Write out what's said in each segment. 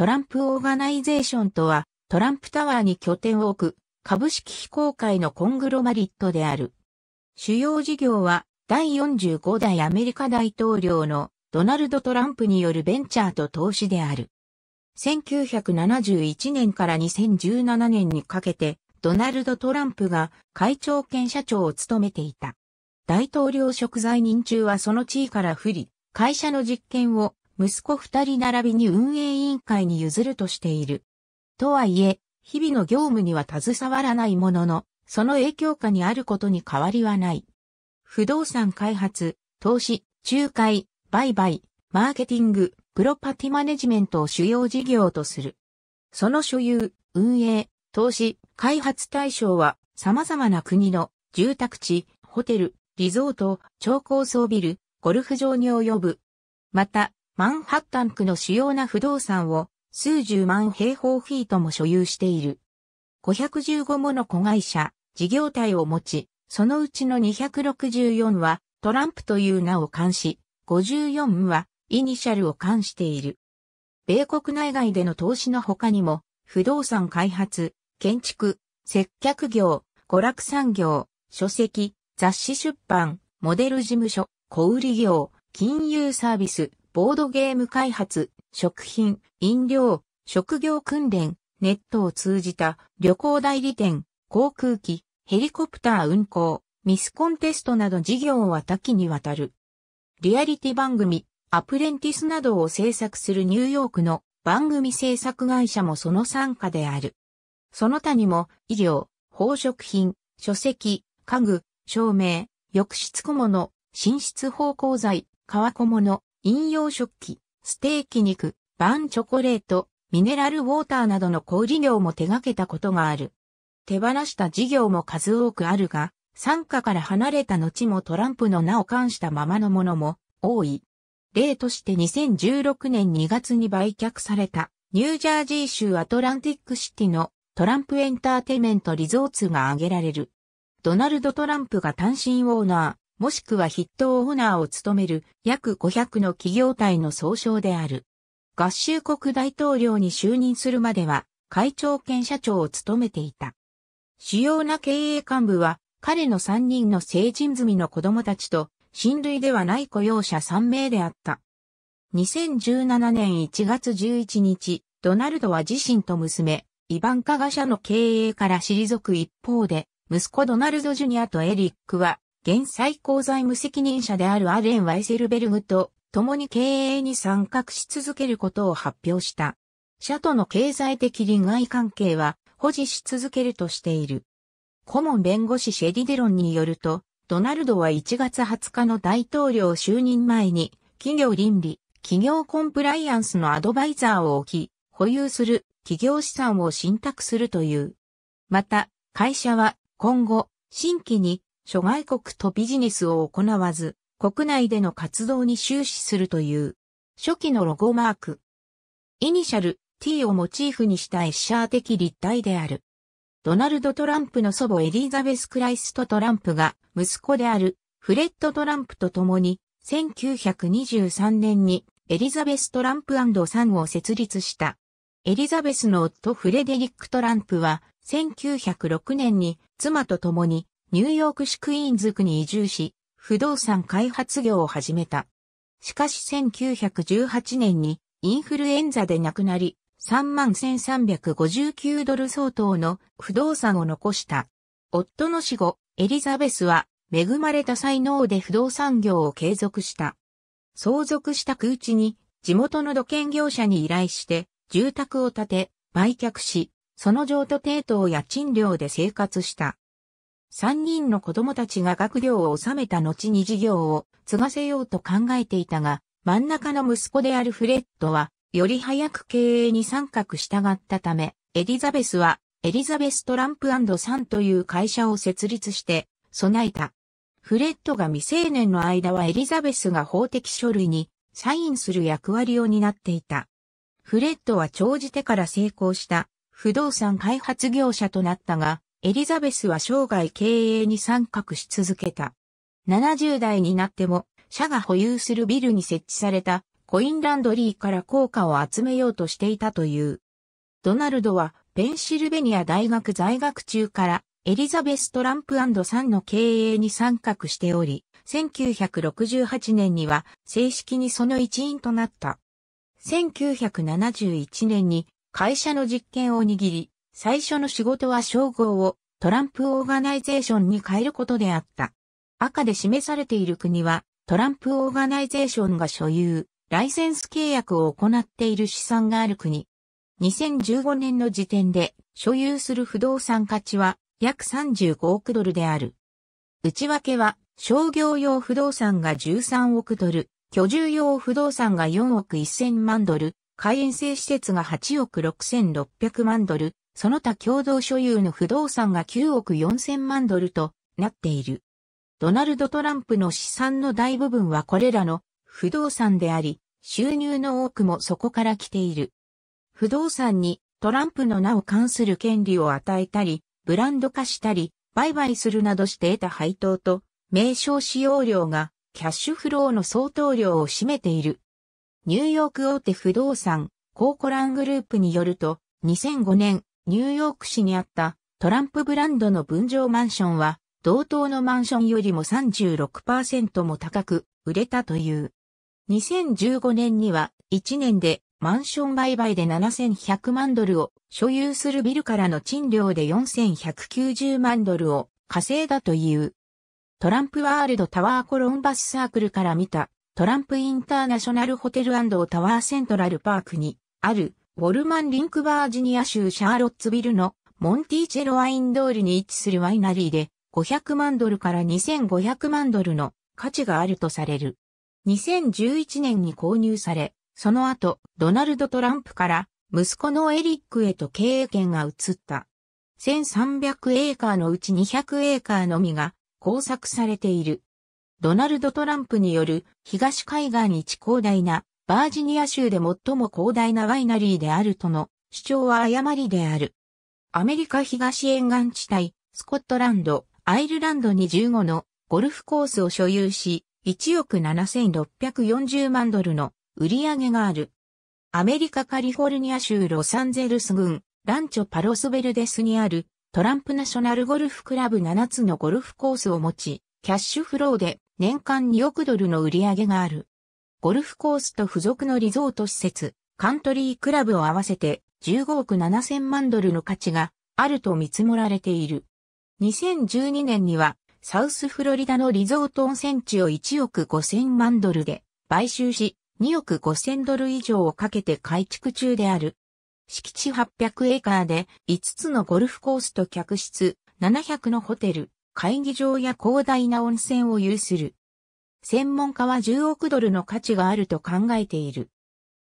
トランプオーガナイゼーションとは、トランプタワーに拠点を置く、株式非公開のコングロマリットである。主要事業は、第45代アメリカ大統領のドナルド・トランプによるベンチャーと投資である。1971年から2017年にかけて、ドナルド・トランプが会長兼社長を務めていた。大統領職在任中はその地位から不利、会社の実権を息子二人並びに運営委員会に譲るとしている。とはいえ、日々の業務には携わらないものの、その影響下にあることに変わりはない。不動産開発、投資、仲介、売買、マーケティング、プロパティマネジメントを主要事業とする。その所有、運営、投資、開発対象は様々な国の住宅地、ホテル、リゾート、超高層ビル、ゴルフ場に及ぶ。また、マンハッタン区の主要な不動産を数十万平方フィートも所有している。515もの子会社、事業体を持ち、そのうちの264はトランプという名を冠し、54はイニシャルを冠している。米国内外での投資の他にも、不動産開発、建築、接客業、娯楽産業、書籍、雑誌出版、モデル事務所、小売業、金融サービス、ボードゲーム開発、食品、飲料、職業訓練、ネットを通じた旅行代理店、航空機、ヘリコプター運行、ミスコンテストなど事業は多岐にわたる。リアリティ番組、アプレンティスなどを制作するニューヨークの番組制作会社もその参加である。その他にも医療、宝飾品、書籍、家具、照明、浴室小物、寝室芳香剤、革小物、飲用食器、ステーキ肉、バンチョコレート、ミネラルウォーターなどの小売業も手掛けたことがある。手放した事業も数多くあるが、参加から離れた後もトランプの名を冠したままのものも多い。例として2016年2月に売却されたニュージャージー州アトランティックシティのトランプエンターテイメントリゾーツが挙げられる。ドナルド・トランプが単身オーナー。もしくは筆頭オーナーを務める約500の企業体の総称である。合衆国大統領に就任するまでは会長兼社長を務めていた。主要な経営幹部は彼の3人の成人済みの子供たちと親類ではない雇用者3名であった。2017年1月11日、ドナルドは自身と娘、イバンカが社の経営から退く一方で、息子ドナルド・ジュニアとエリックは現最高財務責任者であるアレン・ワイセルベルグと共に経営に参画し続けることを発表した。社との経済的利害関係は保持し続けるとしている。顧問弁護士シェディデロンによると、ドナルドは1月20日の大統領就任前に、企業倫理、企業コンプライアンスのアドバイザーを置き、保有する企業資産を信託するという。また、会社は今後、新規に諸外国とビジネスを行わず、国内での活動に終始するという、初期のロゴマーク。イニシャル t をモチーフにしたエッシャー的立体である。ドナルド・トランプの祖母エリザベス・クライスト・トランプが息子であるフレッド・トランプと共に1923年にエリザベス・トランプサンを設立した。エリザベスの夫フレデリック・トランプは1906年に妻と共にニューヨーク市クイーンズ区に移住し、不動産開発業を始めた。しかし1918年にインフルエンザで亡くなり、31,359ドル相当の不動産を残した。夫の死後、エリザベスは恵まれた才能で不動産業を継続した。相続した空地に地元の土建業者に依頼して住宅を建て売却し、その譲渡程度を家賃料で生活した。三人の子供たちが学業を収めた後に事業を継がせようと考えていたが、真ん中の息子であるフレッドは、より早く経営に参画したがったため、エリザベスは、エリザベストランプサンという会社を設立して、備えた。フレッドが未成年の間はエリザベスが法的書類にサインする役割を担っていた。フレッドは長じてから成功した不動産開発業者となったが、エリザベスは生涯経営に参画し続けた。70代になっても、社が保有するビルに設置されたコインランドリーから効果を集めようとしていたという。ドナルドはペンシルベニア大学在学中からエリザベス・トランプさんの経営に参画しており、1968年には正式にその一員となった。1971年に会社の実権を握り、最初の仕事は称号をトランプオーガナイゼーションに変えることであった。赤で示されている国は、トランプオーガナイゼーションが所有、ライセンス契約を行っている資産がある国。2015年の時点で所有する不動産価値は約35億ドルである。内訳は商業用不動産が13億ドル、居住用不動産が4億1000万ドル、開園制施設が8億6600万ドル、その他共同所有の不動産が9億4000万ドルとなっている。ドナルド・トランプの資産の大部分はこれらの不動産であり、収入の多くもそこから来ている。不動産にトランプの名を関する権利を与えたり、ブランド化したり、売買するなどして得た配当と、名称使用料がキャッシュフローの相当量を占めている。ニューヨーク大手不動産、コーコラングループによると、2005年、ニューヨーク市にあったトランプブランドの分譲マンションは、同等のマンションよりも36%も高く売れたという。2015年には1年でマンション売買で7100万ドルを所有するビルからの賃料で4190万ドルを稼いだという。トランプワールドタワーコロンバスサークルから見たトランプインターナショナルホテルタワーセントラルパークにあるウォルマンリンクバージニア州シャーロッツビルのモンティーチェロワイン通りに位置するワイナリーで500万ドルから2500万ドルの価値があるとされる。2011年に購入され、その後、ドナルド・トランプから息子のエリックへと経営権が移った。1300エーカーのうち200エーカーのみが工作されている。ドナルド・トランプによる東海岸一広大なバージニア州で最も広大なワイナリーであるとの主張は誤りである。アメリカ東沿岸地帯、スコットランド、アイルランドに15のゴルフコースを所有し、1億7640万ドルの売り上げがある。アメリカカリフォルニア州ロサンゼルス郡、ランチョパロスベルデスにあるトランプナショナルゴルフクラブ7つのゴルフコースを持ち、キャッシュフローで年間2億ドルの売り上げがある。ゴルフコースと付属のリゾート施設、カントリークラブを合わせて15億7000万ドルの価値があると見積もられている。2012年にはサウスフロリダのリゾート温泉地を1億5000万ドルで買収し2億5000ドル以上をかけて改築中である。敷地800エーカーで5つのゴルフコースと客室700のホテル、会議場や広大な温泉を有する。専門家は10億ドルの価値があると考えている。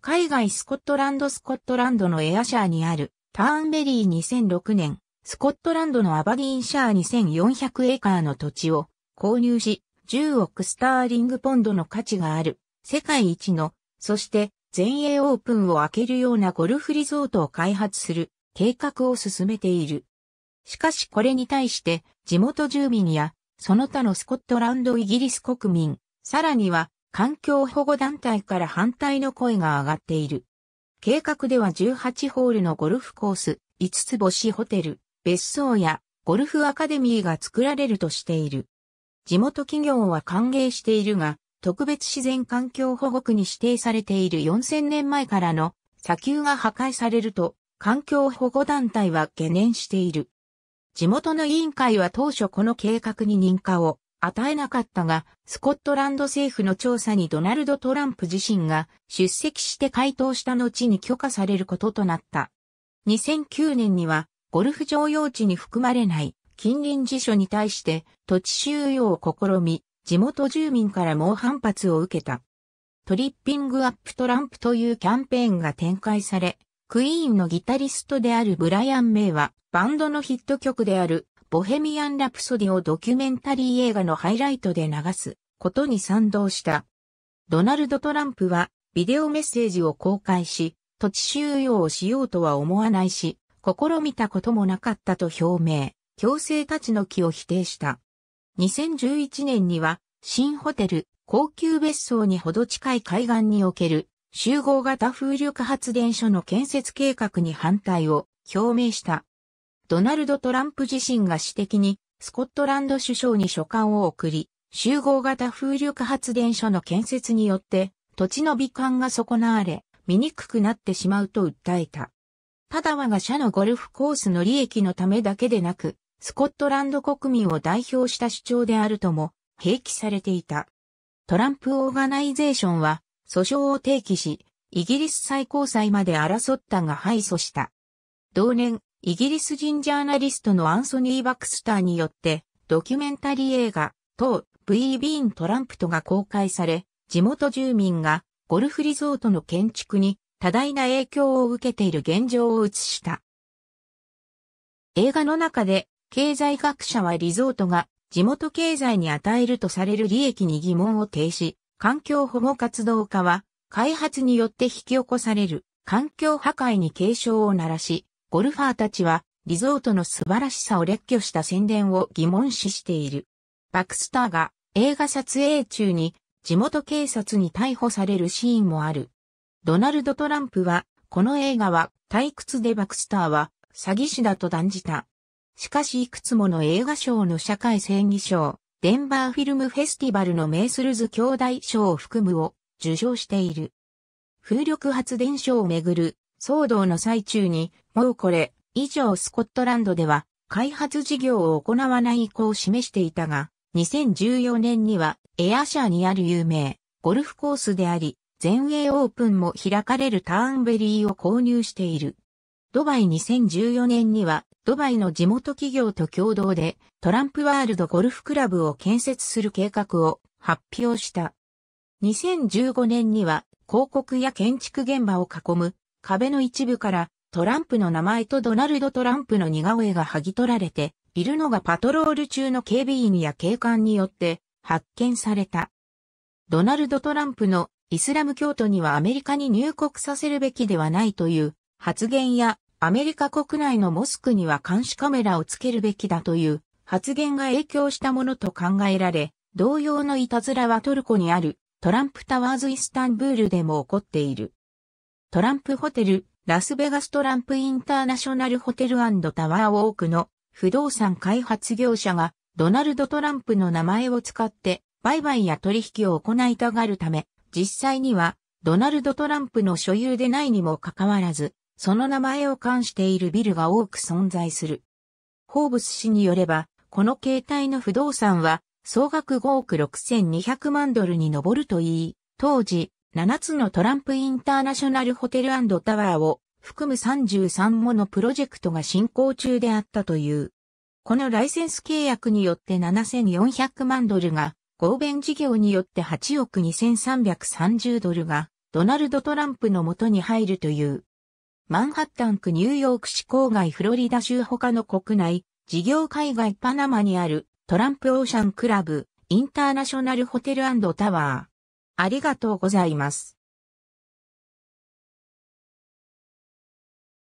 海外スコットランドスコットランドのエアシャーにあるターンベリー2006年、スコットランドのアバディンシャー2400エーカーの土地を購入し、10億スターリングポンドの価値がある、世界一の、そして全英オープンを開けるようなゴルフリゾートを開発する計画を進めている。しかしこれに対して地元住民やその他のスコットランドイギリス国民、さらには環境保護団体から反対の声が上がっている。計画では18ホールのゴルフコース、5つ星ホテル、別荘やゴルフアカデミーが作られるとしている。地元企業は歓迎しているが、特別自然環境保護区に指定されている4000年前からの砂丘が破壊されると、環境保護団体は懸念している。地元の委員会は当初この計画に認可を与えなかったが、スコットランド政府の調査にドナルド・トランプ自身が出席して回答した後に許可されることとなった。2009年には、ゴルフ場用地に含まれない近隣辞書に対して土地収用を試み、地元住民から猛反発を受けた。トリッピングアップトランプというキャンペーンが展開され、クイーンのギタリストであるブライアン・メイは、バンドのヒット曲である、ボヘミアン・ラプソディをドキュメンタリー映画のハイライトで流すことに賛同した。ドナルド・トランプは、ビデオメッセージを公開し、土地収容をしようとは思わないし、試みたこともなかったと表明、強制立ちの木を否定した。2011年には、新ホテル、高級別荘にほど近い海岸における集合型風力発電所の建設計画に反対を表明した。ドナルド・トランプ自身が私的にスコットランド首相に書簡を送り、集合型風力発電所の建設によって土地の美観が損なわれ、醜くなってしまうと訴えた。ただ我が社のゴルフコースの利益のためだけでなく、スコットランド国民を代表した主張であるとも、併記されていた。トランプオーガナイゼーションは、訴訟を提起し、イギリス最高裁まで争ったが敗訴した。同年、イギリス人ジャーナリストのアンソニー・バクスターによって、ドキュメンタリー映画、等 V・ ビーン・トランプとが公開され、地元住民がゴルフリゾートの建築に多大な影響を受けている現状を映した。映画の中で、経済学者はリゾートが地元経済に与えるとされる利益に疑問を呈し、環境保護活動家は、開発によって引き起こされる環境破壊に警鐘を鳴らし、ゴルファーたちはリゾートの素晴らしさを列挙した宣伝を疑問視している。バクスターが映画撮影中に地元警察に逮捕されるシーンもある。ドナルド・トランプは、この映画は退屈でバクスターは詐欺師だと断じた。しかしいくつもの映画賞の社会正義賞、デンバーフィルムフェスティバルのメースルズ兄弟賞を含むを受賞している。風力発電所をめぐる騒動の最中に、もうこれ以上スコットランドでは開発事業を行わない意向を示していたが、2014年にはエアシャーにある有名ゴルフコースであり、全英オープンも開かれるターンベリーを購入している。ドバイ2014年には、ドバイの地元企業と共同で、トランプワールドゴルフクラブを建設する計画を発表した。2015年には、広告や建築現場を囲む壁の一部からトランプの名前とドナルド・トランプの似顔絵が剥ぎ取られているのがパトロール中の警備員や警官によって発見された。ドナルド・トランプのイスラム教徒にはアメリカに入国させるべきではないという発言やアメリカ国内のモスクには監視カメラをつけるべきだという発言が影響したものと考えられ、同様のいたずらはトルコにあるトランプタワーズイスタンブールでも起こっている。トランプホテル、ラスベガストランプインターナショナルホテルタワー多くの不動産開発業者がドナルド・トランプの名前を使って売買や取引を行いたがるため、実際にはドナルド・トランプの所有でないにもかかわらず、その名前を冠しているビルが多く存在する。ホーブス氏によれば、この形態の不動産は総額5億6200万ドルに上るといい、当時7つのトランプインターナショナルホテルタワーを含む33ものプロジェクトが進行中であったという。このライセンス契約によって7400万ドルが、合弁事業によって8億2330ドルが、ドナルド・トランプの元に入るという。マンハッタン区ニューヨーク市郊外フロリダ州他の国内、事業海外パナマにあるトランプオーシャンクラブインターナショナルホテルタワー。ありがとうございます。